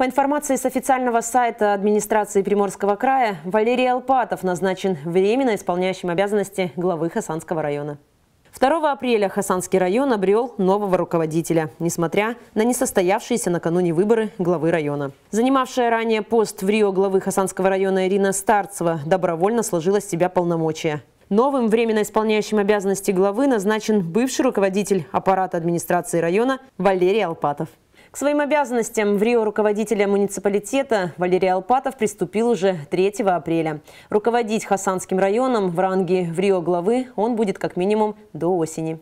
По информации с официального сайта администрации Приморского края, Валерий Алпатов назначен временно исполняющим обязанности главы Хасанского района. 2 апреля Хасанский район обрел нового руководителя, несмотря на несостоявшиеся накануне выборы главы района. Занимавшая ранее пост в Рио главы Хасанского района Ирина Старцева добровольно сложила с себя полномочия. Новым временно исполняющим обязанности главы назначен бывший руководитель аппарата администрации района Валерий Алпатов. К своим обязанностям в Рио руководителя муниципалитета Валерий Алпатов приступил уже 3 апреля. Руководить Хасанским районом в ранге в Рио главы он будет как минимум до осени.